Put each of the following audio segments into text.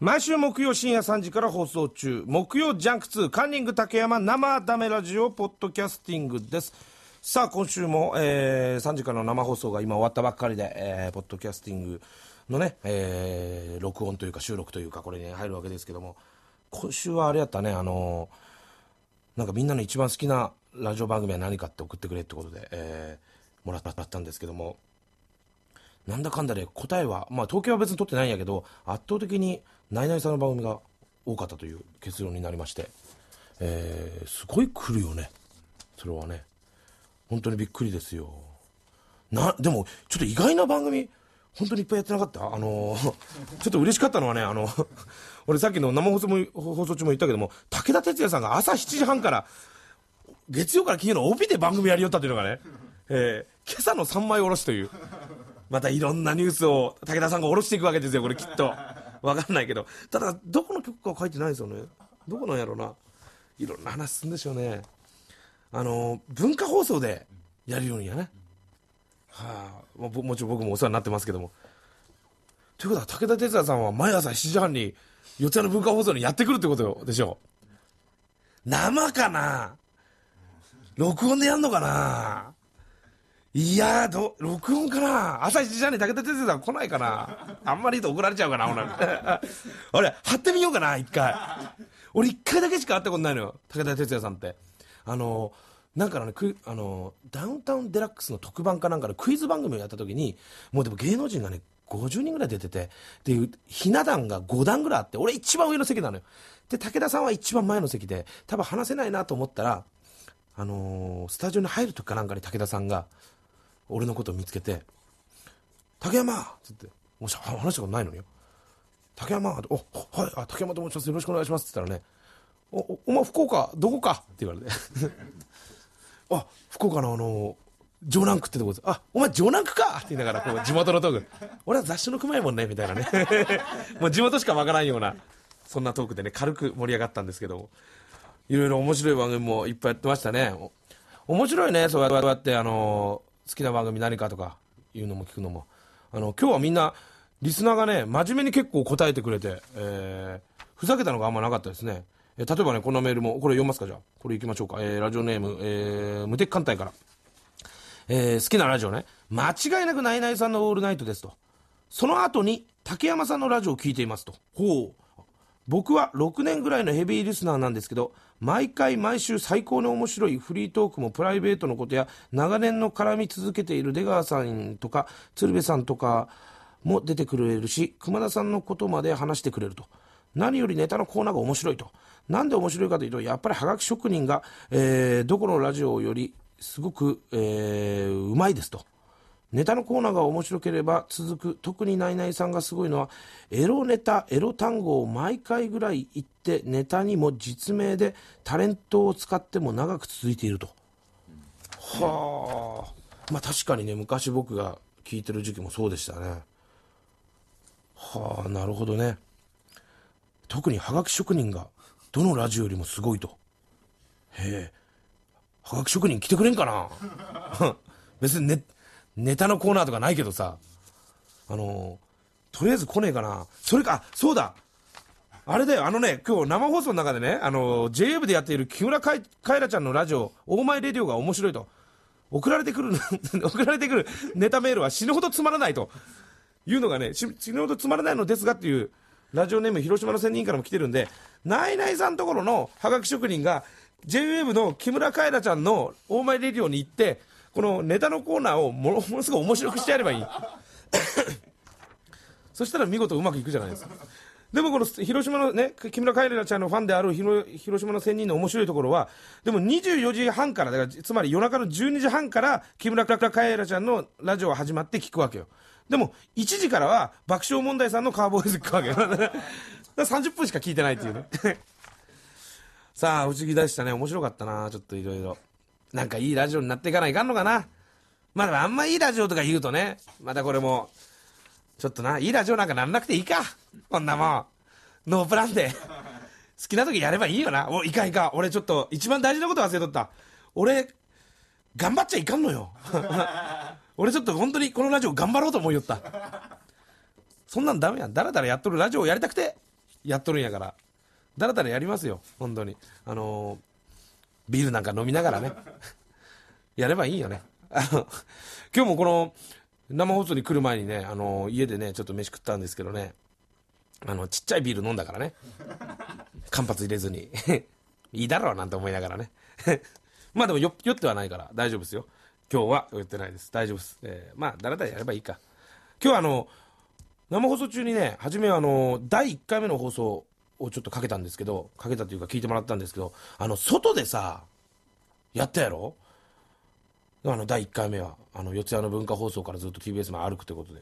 毎週木曜深夜3時から放送中木曜ジャンク2カンニング竹山生ダメラジオポッドキャスティングですさあ今週も、えー、3時からの生放送が今終わったばっかりで、えー、ポッドキャスティングのね、えー、録音というか収録というかこれに、入るわけですけども今週はあれやったねあのー、なんかみんなの一番好きなラジオ番組は何かって送ってくれってことで、えー、もらったんですけどもなんだかんだで答えはまあ東京は別に取ってないんやけど圧倒的に「ナイナイさんの番組が多かったという結論になりまして、えー、すごい来るよね。それはね。本当にびっくりですよ。な、でも、ちょっと意外な番組、本当にいっぱいやってなかったあのー、ちょっと嬉しかったのはね、あの、俺さっきの生放送も、放送中も言ったけども、武田鉄矢さんが朝7時半から、月曜から金曜の帯で番組やりよったというのがね、えー、今朝の3枚おろしという、またいろんなニュースを武田さんがおろしていくわけですよ、これきっと。わかんないけど、ただ、どこの曲かは書いてないですよね。どこなんやろうな。いろんな話するんでしょうね。あの、文化放送でやるようにやね。はあ、ももちろん僕もお世話になってますけども。ということは、武田鉄矢さんは毎朝7時半に、四谷の文化放送にやってくるってことでしょう。生かな録音でやんのかないやーど、録音かな朝7時じゃね武田哲也さん来ないかなあんまり言うと怒られちゃうかな、俺、貼ってみようかな、一回。俺一回だけしか会ったことないのよ、武田哲也さんって。あのー、なんかね、あのダウンタウンデラックスの特番かなんかのクイズ番組をやった時に、もうでも芸能人がね、50人ぐらい出てて、で、ひな壇が5段ぐらいあって、俺一番上の席なのよ。で、武田さんは一番前の席で、多分話せないなと思ったら、あのー、スタジオに入る時かなんかに武田さんが、俺のことを見つけて、竹山っって、もう話したことないのによ。竹山お、はい、あ、竹山と申します。よろしくお願いします。って言ったらね、お、おお前福岡、どこかって言われて。あ、福岡のあの、城南区ってとこです。あ、お前城南区かって言いながら、こう、地元のトーク。俺は雑誌の熊やもんね、みたいなね。もう地元しかわからんような、そんなトークでね、軽く盛り上がったんですけども。いろいろ面白い番組もいっぱいやってましたね。面白いね、そうやって、あの好きな番組何かとかいうのも聞くのも。あの、今日はみんな、リスナーがね、真面目に結構答えてくれて、えー、ふざけたのがあんまなかったですね。えー、例えばね、このメールも、これ読みますか、じゃあ。これ行きましょうか。えー、ラジオネーム、えー、無敵艦隊から。えー、好きなラジオね。間違いなくナイナイさんのオールナイトですと。その後に、竹山さんのラジオを聞いていますと。ほう。僕は6年ぐらいのヘビーリスナーなんですけど毎回毎週最高に面白いフリートークもプライベートのことや長年の絡み続けている出川さんとか鶴瓶さんとかも出てくれるし熊田さんのことまで話してくれると何よりネタのコーナーが面白いと何で面白いかというとやっぱりはがき職人が、えー、どこのラジオよりすごく、えー、うまいですとネタのコーナーが面白ければ続く特にナイナイさんがすごいのはエロネタエロ単語を毎回ぐらい言ってネタにも実名でタレントを使っても長く続いていると、うん、はあまあ確かにね昔僕が聞いてる時期もそうでしたねはあなるほどね特にハガキ職人がどのラジオよりもすごいとへえハガキ職人来てくれんかな 別にねネタのコーナーとかないけどさ、あのー、とりあえず来ねえかな。それか、そうだあれだよ、あのね、今日生放送の中でね、あの、JA 部でやっている木村カイラちゃんのラジオ、オーマイレディオが面白いと。送られてくる 送られてくるネタメールは死ぬほどつまらないと。いうのがね、死ぬほどつまらないのですがっていう、ラジオネーム広島の仙人からも来てるんで、ナイナイさんところのハガキ職人が、JA 部の木村カエラちゃんのオーマイレディオに行って、このネタのコーナーをものすごい面白くしてやればいい そしたら見事うまくいくじゃないですかでもこの広島のね、木村カエラちゃんのファンである広島の仙人の面白いところは、でも24時半から、だからつまり夜中の12時半から木村カエラちゃんのラジオが始まって聞くわけよ。でも1時からは爆笑問題さんのカーボーイズ聞くわけよ。だ30分しか聞いてないっていうね。さあ、不思議出したね。面白かったな、ちょっといろいろ。なんかいいラジオになっていかないかんのかな。まあ、あんまいいラジオとか言うとね、またこれも、ちょっとな、いいラジオなんかなんなくていいか。こんなもん。ノープランで。好きな時やればいいよな。お、いかいか俺ちょっと、一番大事なこと忘れとった。俺、頑張っちゃいかんのよ。俺ちょっと本当にこのラジオ頑張ろうと思いよった。そんなんダメやん。だらだらやっとるラジオをやりたくて、やっとるんやから。だらだらやりますよ。本当に。あのビールなんか飲みながらね、やればいいよね。あの、今日もこの、生放送に来る前にね、あの、家でね、ちょっと飯食ったんですけどね、あの、ちっちゃいビール飲んだからね。間髪入れずに。いいだろうなんて思いながらね。まあでも酔ってはないから大丈夫ですよ。今日は酔ってないです。大丈夫です。えー、まあ、だらだらやればいいか。今日はあの、生放送中にね、初めはあの、第1回目の放送をちょっとかけたんですけど、かけたというか聞いてもらったんですけど、あの、外でさ、やったやろあの、第1回目は。あの、四谷の文化放送からずっと TBS まで歩くってことで。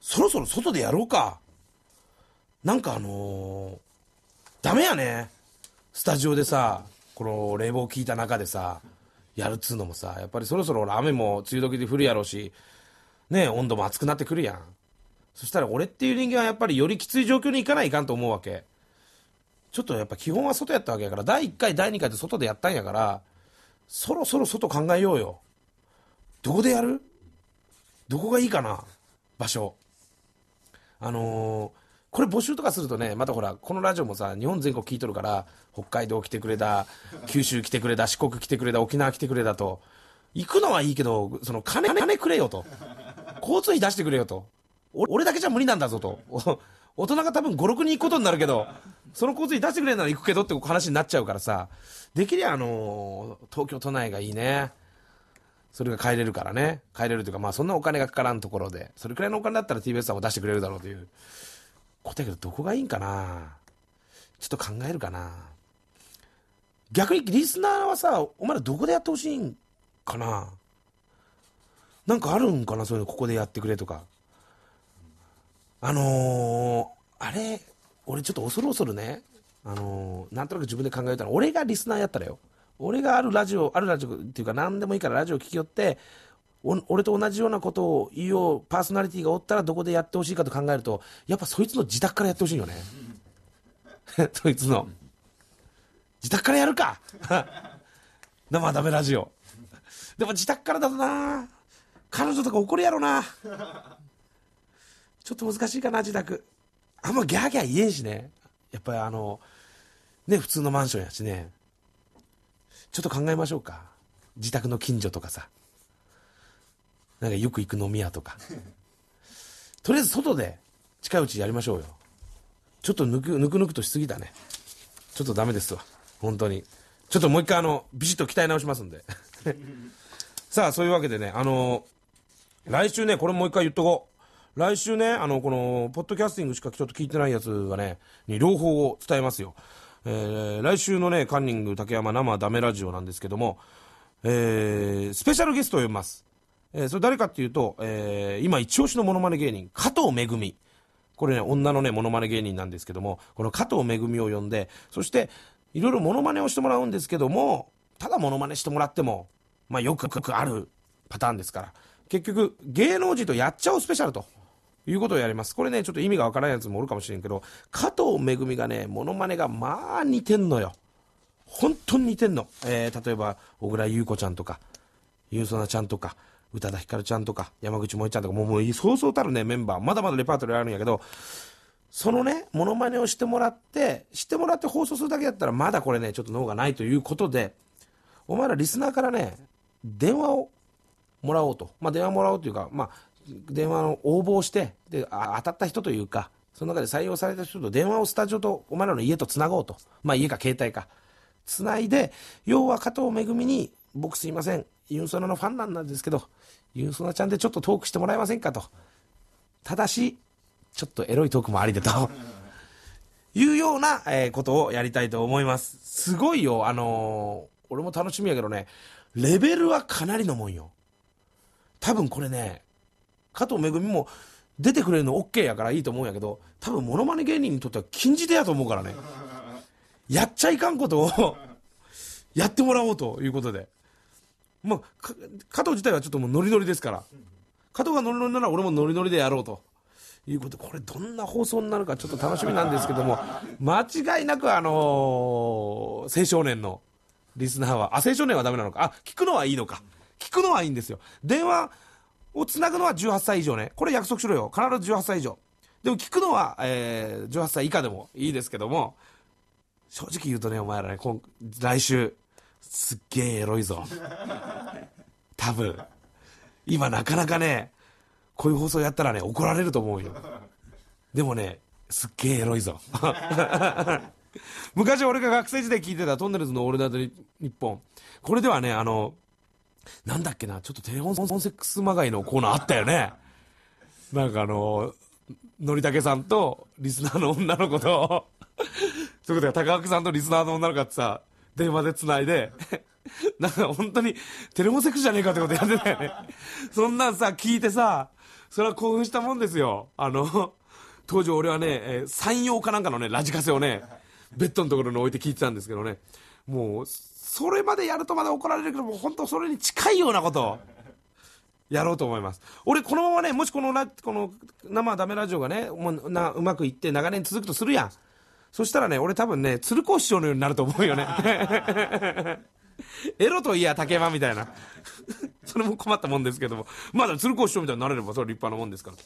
そろそろ外でやろうか。なんかあのー、ダメやね。スタジオでさ、この冷房効いた中でさ、やるっつうのもさ、やっぱりそろそろ雨も梅雨時で降るやろうし、ね、温度も暑くなってくるやん。そしたら俺っていう人間はやっぱりよりきつい状況に行かないかんと思うわけ。ちょっとやっぱ基本は外やったわけやから、第1回、第2回で外でやったんやから、そろそろ外考えようよ。どこでやるどこがいいかな場所。あのー、これ募集とかするとね、またほら、このラジオもさ、日本全国聞いとるから、北海道来てくれた、九州来てくれた、四国来てくれた、沖縄来てくれたと。行くのはいいけど、その金、金くれよと。交通費出してくれよと。俺だけじゃ無理なんだぞと。大人が多分5、6人行くことになるけど、その交通費出してくれんなら行くけどって話になっちゃうからさ、できりゃあの東京都内がいいね。それが帰れるからね。帰れるというか、まあそんなお金がかからんところで、それくらいのお金だったら TBS さんも出してくれるだろうという。答えけど、どこがいいんかなちょっと考えるかな逆にリスナーはさ、お前らどこでやってほしいんかななんかあるんかなそういうの、ここでやってくれとか。あのー、あれ、俺ちょっと恐る恐るね、あのー、なんとなく自分で考えたら、俺がリスナーやったらよ。俺があるラジオ、あるラジオっていうか何でもいいからラジオ聞きよって、俺と同じようなことを言おうパーソナリティがおったらどこでやってほしいかと考えると、やっぱそいつの自宅からやってほしいよね。そいつの。自宅からやるか 生ダメラジオ。でも自宅からだとな彼女とか怒るやろな。ちょっと難しいかな、自宅。あんまギャーギャー言えんしね。やっぱりあの、ね、普通のマンションやしね。ちょっと考えましょうか。自宅の近所とかさ。なんかよく行く飲み屋とか。とりあえず外で近いうちやりましょうよ。ちょっとぬくぬくぬくとしすぎたね。ちょっとダメですわ。本当に。ちょっともう一回あの、ビシッと鍛え直しますんで。さあ、そういうわけでね、あのー、来週ね、これもう一回言っとこ来週ね、あの、この、ポッドキャスティングしかちょっと聞いてないやつはね、に両方を伝えますよ。えー、来週のね、カンニング竹山生ダメラジオなんですけども、えー、スペシャルゲストを呼びます。えー、それ誰かっていうと、えー、今一押しのモノマネ芸人、加藤めぐみ。これね、女のね、モノマネ芸人なんですけども、この加藤めぐみを呼んで、そして、いろいろモノマネをしてもらうんですけども、ただモノマネしてもらっても、まあよくあるパターンですから、結局、芸能人とやっちゃうスペシャルということをやります。これね、ちょっと意味がわからないやつもおるかもしれんけど、加藤めぐみがね、モノマネがまあ似てんのよ。本当に似てんの。えー、例えば、小倉優子ちゃんとか、ゆうそなちゃんとか、宇多田ヒカルちゃんとか、山口萌ちゃんとか、もう、もう、そうそうたるね、メンバー。まだまだレパートリーあるんやけど、そのね、モノマネをしてもらって、してもらって放送するだけだったら、まだこれね、ちょっと脳がないということで、お前らリスナーからね、電話をもらおうと。まあ、電話もらおうというか、まあ、電話の応募をしてで当たった人というかその中で採用された人と電話をスタジオとお前らの家とつなごうと、まあ、家か携帯かつないで要は加藤恵に僕すいませんユンソナのファンなんですけどユンソナちゃんでちょっとトークしてもらえませんかとただしちょっとエロいトークもありでと いうような、えー、ことをやりたいと思いますすごいよあのー、俺も楽しみやけどねレベルはかなりのもんよ多分これね加藤めぐみも出てくれるの OK やからいいと思うんやけど多分ものまね芸人にとっては禁じ手やと思うからね やっちゃいかんことを やってもらおうということで、まあ、加藤自体はちょっともうノリノリですから加藤がノリノリなら俺もノリノリでやろうと。いうことこれどんな放送になるかちょっと楽しみなんですけども 間違いなくあのー、青少年のリスナーはあ青少年はダメなのかあ聞くのはいいのか聞くのはいいんですよ電話をつなぐのは18歳以上ね。これ約束しろよ。必ず18歳以上。でも聞くのは、えー、18歳以下でもいいですけども、正直言うとね、お前らね、今来週、すっげえエロいぞ。多分。今なかなかね、こういう放送やったらね、怒られると思うよ。でもね、すっげえエロいぞ。昔俺が学生時代聞いてたトンネルズのオールナイトニッポン。これではね、あの、なんだっけな、ちょっとテレホンセックスまがいのコーナーあったよね。なんかあの、のりたけさんとリスナーの女の子とそういうことか、高岡さんとリスナーの女の子ってさ、電話で繋いでなんか本当にテレホンセックスじゃねえかってことやってたよねそんなんさ、聞いてさ、それは興奮したもんですよ。あの、当時俺はね、えー、山陽かなんかのね、ラジカセをね、ベッドのところに置いて聞いてたんですけどね、もう、それまでやるとまだ怒られるけども、本当それに近いようなことを。やろうと思います。俺、このままね、もしこのこの生ダメラジオがね、もうな、うまくいって長年続くとするやん。そしたらね、俺多分ね、鶴光師匠のようになると思うよね。エロといや、竹馬みたいな。それも困ったもんですけども。まだ鶴光師匠みたいになれれば、それ立派なもんですから。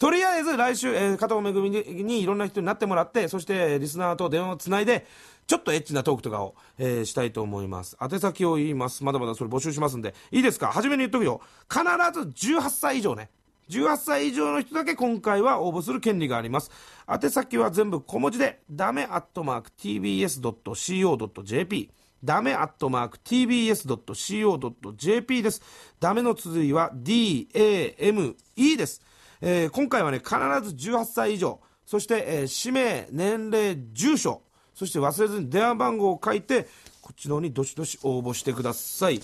とりあえず来週、えー、片岡めぐみにいろんな人になってもらって、そしてリスナーと電話をつないで、ちょっとエッチなトークとかを、えー、したいと思います。宛先を言います。まだまだそれ募集しますんで。いいですか初めに言っとくよ。必ず18歳以上ね。18歳以上の人だけ今回は応募する権利があります。宛先は全部小文字で、ダメアットマーク tbs.co.jp。ダメアットマーク tbs.co.jp です。ダメの続りは dame です。えー、今回はね、必ず18歳以上、そして、えー、氏名、年齢、住所、そして忘れずに電話番号を書いて、こっちの方にどしどし応募してください。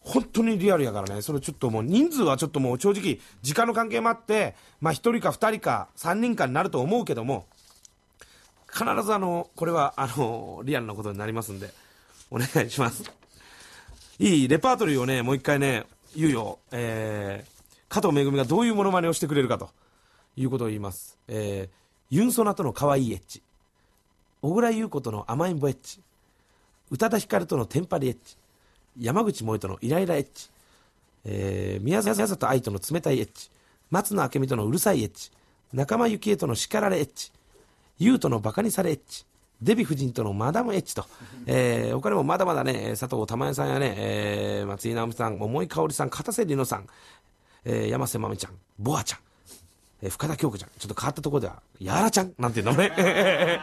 本当にリアルやからね、それちょっともう人数はちょっともう正直、時間の関係もあって、まあ1人か2人か3人かになると思うけども、必ずあの、これはあの、リアルなことになりますんで、お願いします。いいレパートリーをね、もう一回ね、言うよ。えー、加藤めぐみがどういうものまねをしてくれるかということを言います、えー、ユンソナとの可愛いエッチ小倉優子との甘えん坊エッチ宇多田ヒカルとのテンパリエッチ山口萌とのイライラエッチ、えー、宮里愛との冷たいエッチ松野明美とのうるさいエッチ仲間由紀恵との叱られエッチ優とのバカにされエッチデヴィ夫人とのマダムエッチと、えー、他にもまだまだね、佐藤珠江さんやね、えー、松井直美さん、桃井かおりさん、片瀬里乃さん、えー、山瀬まみちゃん、ボアちゃん、えー、深田恭子ちゃん、ちょっと変わったところでは、やらちゃんなんていう名前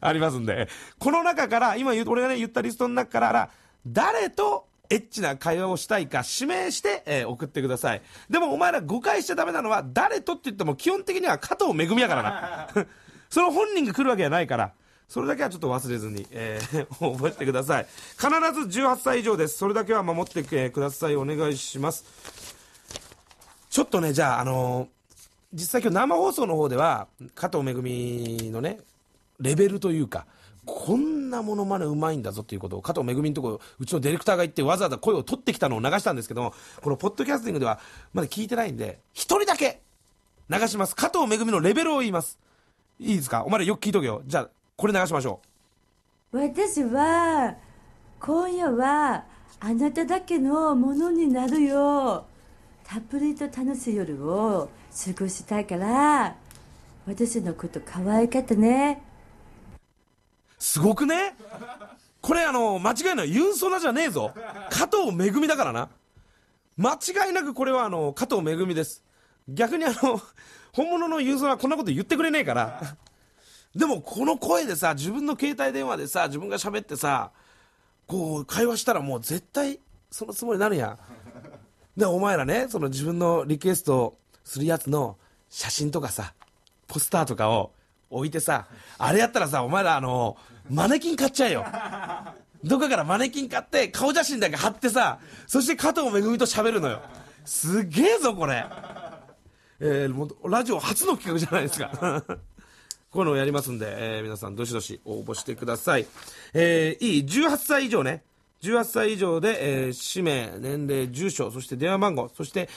ありますんで、この中から、今俺がね、言ったリストの中から、誰とエッチな会話をしたいか指名して、えー、送ってください。でもお前ら誤解しちゃダメなのは、誰とって言っても基本的には加藤めぐみやからな。その本人が来るわけじゃないから。それだけはちょっと忘れずに、えー、覚えてください。必ず18歳以上です。それだけは守って、ください。お願いします。ちょっとね、じゃあ、あのー、実際今日生放送の方では、加藤めぐみのね、レベルというか、こんなものまねうまいんだぞということを、加藤めぐみのとこ、うちのディレクターが行って、わざわざ声を取ってきたのを流したんですけども、このポッドキャスティングでは、まだ聞いてないんで、一人だけ流します。加藤めぐみのレベルを言います。いいですかお前らよく聞いとけよ。じゃあ、これ流しましょう。私は、今夜は、あなただけのものになるよ。たっぷりと楽しい夜を過ごしたいから私のこと可愛かったねすごくねこれあの間違いないユンソナじゃねえぞ加藤めぐみだからな間違いなくこれはあの加藤めぐみです逆にあの本物のユンソナはこんなこと言ってくれねえからでもこの声でさ自分の携帯電話でさ自分が喋ってさこう会話したらもう絶対そのつもりになるやんで、お前らね、その自分のリクエストするやつの写真とかさ、ポスターとかを置いてさ、あれやったらさ、お前らあの、マネキン買っちゃえよ。どっかからマネキン買って、顔写真だけ貼ってさ、そして加藤めぐみと喋るのよ。すげえぞ、これ。えー、もうラジオ初の企画じゃないですか。こういうのをやりますんで、えー、皆さんどしどし応募してください。えー、いい18歳以上ね、18歳以上で、えー、氏名、年齢、住所、そして電話番号、そして、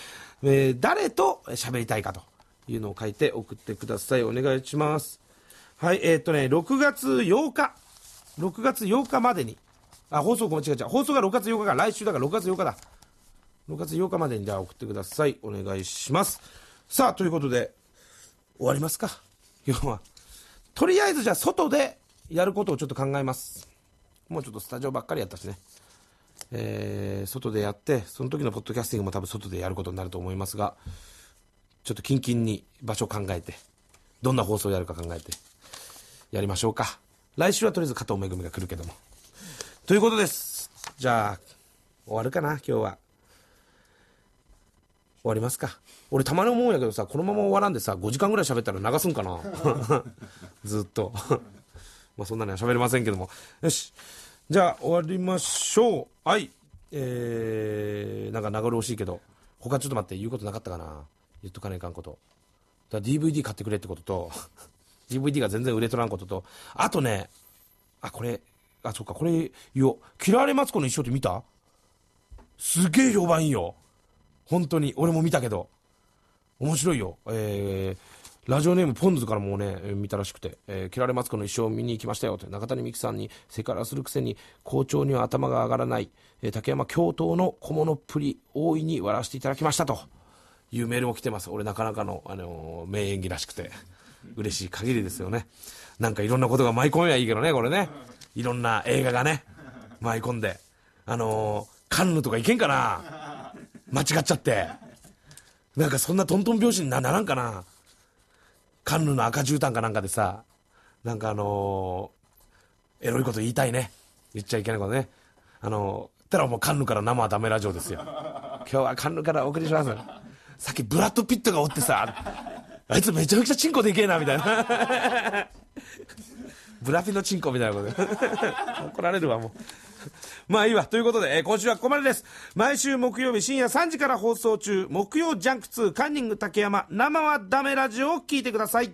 えー、誰と喋りたいかというのを書いて送ってください。お願いします。はい、えー、っとね、6月8日、6月8日までに、あ、放送、ごめ違う違う、放送が6月8日か、来週だから6月8日だ。6月8日までに、では送ってください。お願いします。さあ、ということで、終わりますか、今日は。とりあえず、じゃあ、外でやることをちょっと考えます。もうちょっとスタジオばっかりやったしね、えー、外でやって、その時のポッドキャスティングも多分外でやることになると思いますが、ちょっとキンキンに場所を考えて、どんな放送をやるか考えて、やりましょうか。来週はとりあえず加藤恵が来るけども。ということです。じゃあ、終わるかな、今日は。終わりますか。俺たまに思うんやけどさ、このまま終わらんでさ、5時間ぐらい喋ったら流すんかな。ずっとまあ、そんなには喋れませんけども。よし。じゃあ、終わりましょう。はい。えー、なんか名残惜しいけど、他ちょっと待って、言うことなかったかな。言っとかねいかんこと。だ DVD 買ってくれってことと、DVD が全然売れとらんことと、あとね、あ、これ、あ、そっか、これ言おう。嫌われマツコの一生って見たすげえ評判いいよ。本当に。俺も見たけど。面白いよ。えー、ラジオネームポンズからもうね、見たらしくて、えー、切られマツコの一生を見に行きましたよって、中谷美紀さんにセカラするくせに、校長には頭が上がらない、えー、竹山教頭の小物っぷり、大いに笑わせていただきましたというメールも来てます。俺なかなかの、あのー、名演技らしくて、嬉しい限りですよね。なんかいろんなことが舞い込めばいいけどね、これね。いろんな映画がね、舞い込んで。あのー、カンヌとかいけんかな間違っちゃって。なんかそんなトントン拍子にならんかなカンヌの赤絨毯かなんかでさ、なんかあのー、エロいこと言いたいね。言っちゃいけないことね。あのー、たらもうカンヌから生はダメラジオですよ。今日はカンヌからお送りします。さっきブラッド・ピットがおってさ、あいつめちゃくちゃチンコでけえな、みたいな。ブラピのチンコみたいなこと。怒られるわ、もう。まあいいわ。ということで、えー、今週はここまでです。毎週木曜日深夜3時から放送中、木曜ジャンク2カンニング竹山、生はダメラジオを聞いてください。